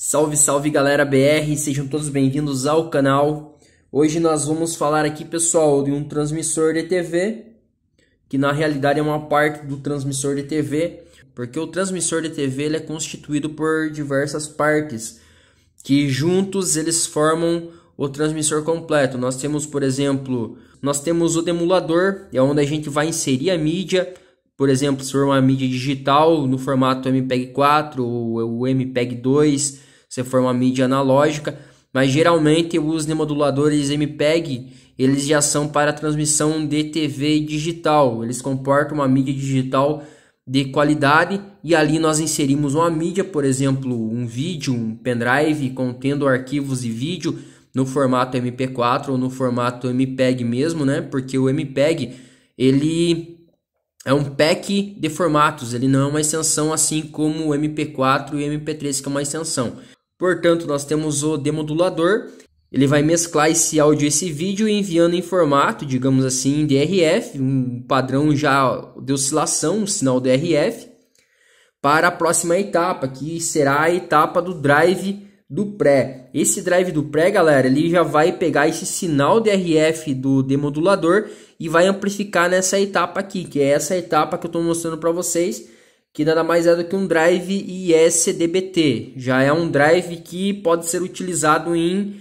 Salve, salve galera BR, sejam todos bem-vindos ao canal. Hoje nós vamos falar aqui, pessoal, de um transmissor de TV, que na realidade é uma parte do transmissor de TV, porque o transmissor de TV ele é constituído por diversas partes, que juntos eles formam o transmissor completo. Nós temos, por exemplo, nós temos o demulador, é onde a gente vai inserir a mídia, por exemplo, se for uma mídia digital no formato MPEG 4 ou o MPEG 2, se for uma mídia analógica, mas geralmente os demoduladores MPEG eles já são para transmissão de TV digital, eles comportam uma mídia digital de qualidade e ali nós inserimos uma mídia, por exemplo, um vídeo, um pendrive contendo arquivos de vídeo no formato MP4 ou no formato MPEG mesmo, né? Porque o MPEG ele é um pack de formatos, ele não é uma extensão assim como o MP4 e o MP3 que é uma extensão. Portanto, nós temos o demodulador, ele vai mesclar esse áudio e esse vídeo enviando em formato, digamos assim, DRF, um padrão já de oscilação, um sinal DRF, para a próxima etapa, que será a etapa do drive do pré. Esse drive do pré, galera, ele já vai pegar esse sinal DRF do demodulador e vai amplificar nessa etapa aqui, que é essa etapa que eu estou mostrando para vocês, que nada mais é do que um drive ISDBT. Já é um drive que pode ser utilizado em,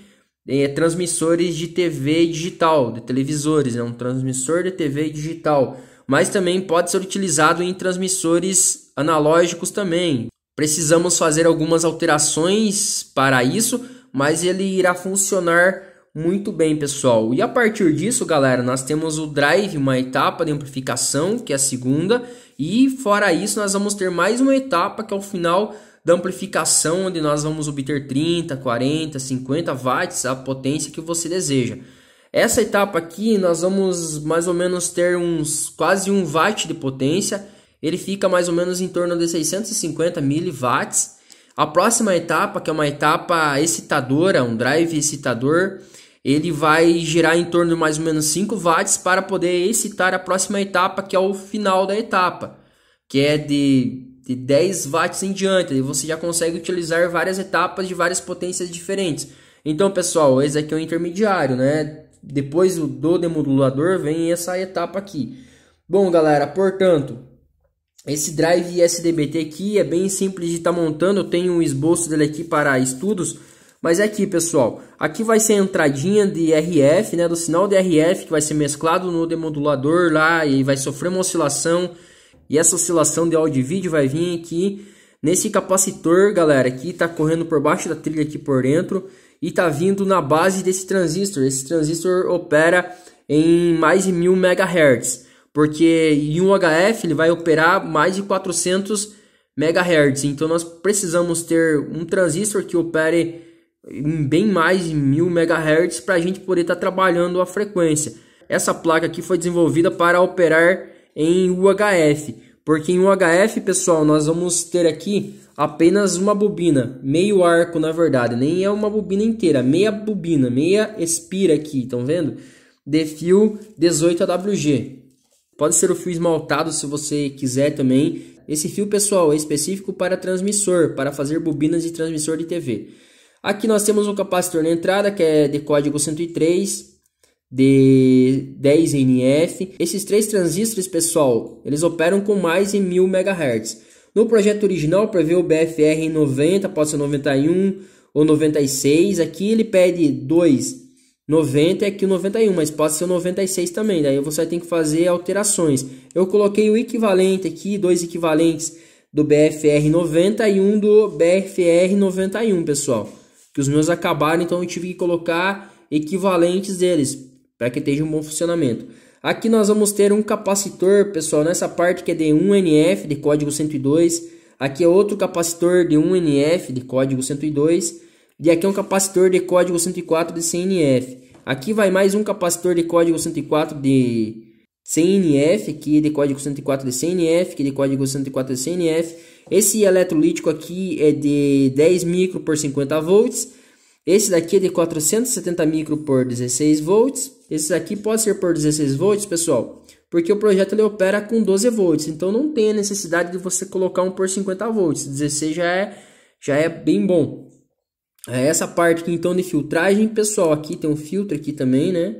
em eh, transmissores de TV digital, de televisores, é um transmissor de TV digital, mas também pode ser utilizado em transmissores analógicos também. Precisamos fazer algumas alterações para isso, mas ele irá funcionar muito bem, pessoal. E a partir disso, galera, nós temos o drive, uma etapa de amplificação, que é a segunda, e fora isso, nós vamos ter mais uma etapa que é o final da amplificação, onde nós vamos obter 30, 40, 50 watts, a potência que você deseja. Essa etapa aqui, nós vamos mais ou menos ter uns quase 1 watt de potência. Ele fica mais ou menos em torno de 650 miliwatts. A próxima etapa, que é uma etapa excitadora, um drive excitador, ele vai girar em torno de mais ou menos 5 watts para poder excitar a próxima etapa, que é o final da etapa, que é de, de 10 watts em diante. E você já consegue utilizar várias etapas de várias potências diferentes. Então, pessoal, esse aqui é o intermediário, né? Depois do demodulador vem essa etapa aqui. Bom, galera, portanto, esse drive SDBT aqui é bem simples de estar tá montando. Eu tenho um esboço dele aqui para estudos mas é aqui, pessoal, aqui vai ser a entradinha de RF, né, do sinal de RF que vai ser mesclado no demodulador lá e vai sofrer uma oscilação. E essa oscilação de áudio e vídeo vai vir aqui nesse capacitor, galera, que tá correndo por baixo da trilha aqui por dentro e tá vindo na base desse transistor. Esse transistor opera em mais de 1000 MHz, porque em um HF ele vai operar mais de 400 MHz. Então nós precisamos ter um transistor que opere em bem mais de 1000 MHz para a gente poder estar tá trabalhando a frequência. Essa placa aqui foi desenvolvida para operar em UHF, porque em UHF, pessoal, nós vamos ter aqui apenas uma bobina, meio arco na verdade, nem é uma bobina inteira, meia bobina, meia espira aqui, estão vendo? De fio 18AWG. Pode ser o fio esmaltado se você quiser também. Esse fio, pessoal, é específico para transmissor, para fazer bobinas de transmissor de TV. Aqui nós temos um capacitor na entrada que é de código 103 de 10 NF. Esses três transistores, pessoal, eles operam com mais de 1000 MHz. No projeto original prevê o BFR em 90, pode ser 91 ou 96. Aqui ele pede 2 90 é aqui o 91, mas pode ser 96 também. Daí você tem que fazer alterações. Eu coloquei o equivalente aqui, dois equivalentes do BFR 90 e um do BFR 91, pessoal que os meus acabaram, então eu tive que colocar equivalentes deles para que tenha um bom funcionamento. Aqui nós vamos ter um capacitor, pessoal, nessa parte que é de 1NF, de código 102. Aqui é outro capacitor de 1NF, de código 102. E aqui é um capacitor de código 104 de CNF. Aqui vai mais um capacitor de código 104 de CNF, aqui de código 104 de CNF, aqui de código 104 de CNF. Esse eletrolítico aqui é de 10 micro por 50 volts. Esse daqui é de 470 micro por 16 volts. Esse daqui pode ser por 16 volts, pessoal, porque o projeto ele opera com 12 volts. Então não tem a necessidade de você colocar um por 50 volts. 16 já é, já é bem bom. É essa parte aqui então de filtragem, pessoal, aqui tem um filtro aqui também, né?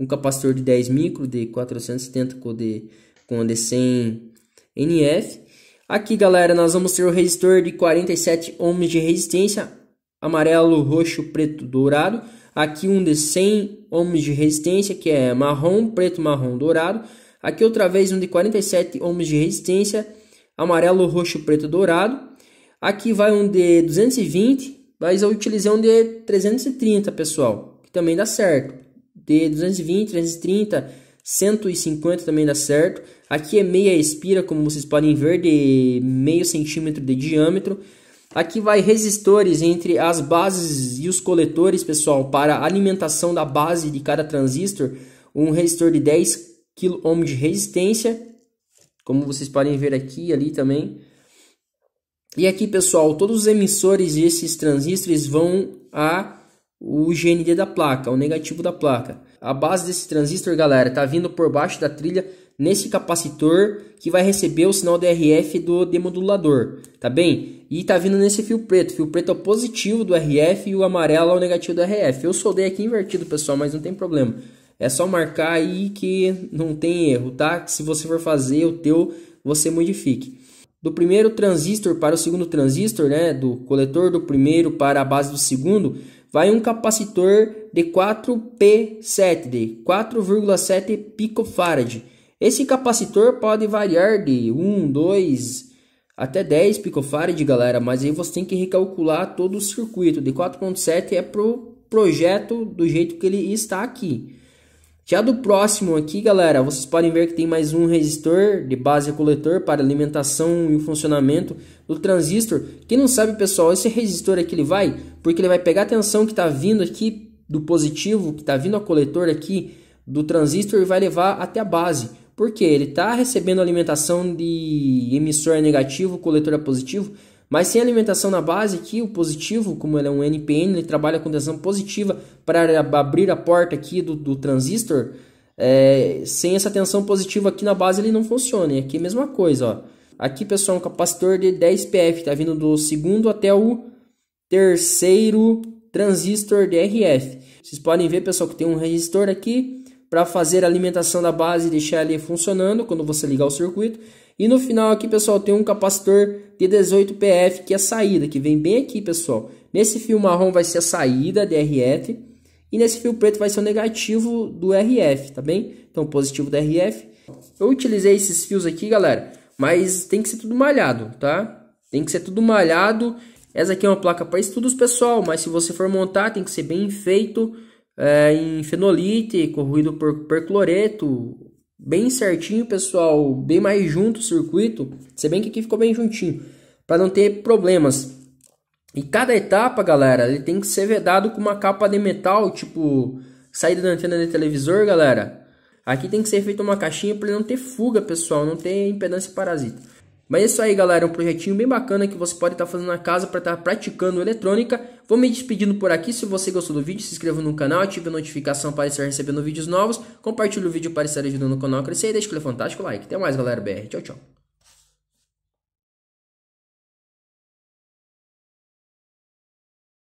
Um capacitor de 10 micro de 470 com de com de 100 NF. Aqui, galera, nós vamos ter o resistor de 47 ohms de resistência, amarelo, roxo, preto, dourado. Aqui um de 100 ohms de resistência, que é marrom, preto, marrom, dourado. Aqui outra vez um de 47 ohms de resistência, amarelo, roxo, preto, dourado. Aqui vai um de 220, mas eu utilizei um de 330, pessoal, que também dá certo. De 220, 330, 150 também dá certo. Aqui é meia espira, como vocês podem ver, de meio centímetro de diâmetro. Aqui vai resistores entre as bases e os coletores, pessoal, para alimentação da base de cada transistor. Um resistor de 10 kΩ de resistência, como vocês podem ver aqui e ali também. E aqui, pessoal, todos os emissores desses transistores vão a o GND da placa, o negativo da placa. A base desse transistor, galera, tá vindo por baixo da trilha nesse capacitor que vai receber o sinal DRF do demodulador, tá bem? E tá vindo nesse fio preto, fio preto é o positivo do RF e o amarelo é o negativo do RF. Eu soldei aqui invertido, pessoal, mas não tem problema. É só marcar aí que não tem erro, tá? Se você for fazer o teu, você modifique. Do primeiro transistor para o segundo transistor, né, do coletor do primeiro para a base do segundo, vai um capacitor de 4P7, de 4,7 picofarad. Esse capacitor pode variar de 1, 2 até 10 picofarad, galera, mas aí você tem que recalcular todo o circuito. De 4.7 é pro projeto do jeito que ele está aqui. Já do próximo aqui, galera, vocês podem ver que tem mais um resistor de base a coletor para alimentação e o funcionamento do transistor. Quem não sabe, pessoal, esse resistor aqui ele vai porque ele vai pegar a tensão que está vindo aqui do positivo, que está vindo a coletor aqui do transistor e vai levar até a base. Porque ele está recebendo alimentação de emissor negativo, coletor é positivo, mas sem alimentação na base, aqui o positivo, como ele é um NPN, ele trabalha com tensão positiva para abrir a porta aqui do, do transistor. É, sem essa tensão positiva aqui na base, ele não funciona. E aqui é a mesma coisa, ó. Aqui, pessoal, um capacitor de 10 PF, tá vindo do segundo até o terceiro transistor de RF. Vocês podem ver, pessoal, que tem um resistor aqui para fazer a alimentação da base e deixar ele funcionando quando você ligar o circuito. E no final aqui, pessoal, tem um capacitor de 18 PF, que é a saída, que vem bem aqui, pessoal. Nesse fio marrom vai ser a saída DRF. E nesse fio preto vai ser o negativo do RF, tá bem? Então, positivo do RF. Eu utilizei esses fios aqui, galera, mas tem que ser tudo malhado, tá? Tem que ser tudo malhado. Essa aqui é uma placa para estudos, pessoal, mas se você for montar, tem que ser bem feito é, em fenolite, corroído por percloreto, bem certinho, pessoal, bem mais junto o circuito, se bem que aqui ficou bem juntinho, para não ter problemas. E cada etapa, galera, ele tem que ser vedado com uma capa de metal, tipo saída da antena de televisor, galera. Aqui tem que ser feita uma caixinha para não ter fuga, pessoal, não ter impedância parasita. Mas é isso aí, galera. um projetinho bem bacana que você pode estar tá fazendo na casa para estar tá praticando eletrônica. Vou me despedindo por aqui. Se você gostou do vídeo, se inscreva no canal, ative a notificação para estar recebendo vídeos novos. Compartilhe o vídeo para estar ajudando o canal a crescer e deixe tá? aquele fantástico like. Até mais, galera. BR. Tchau, tchau.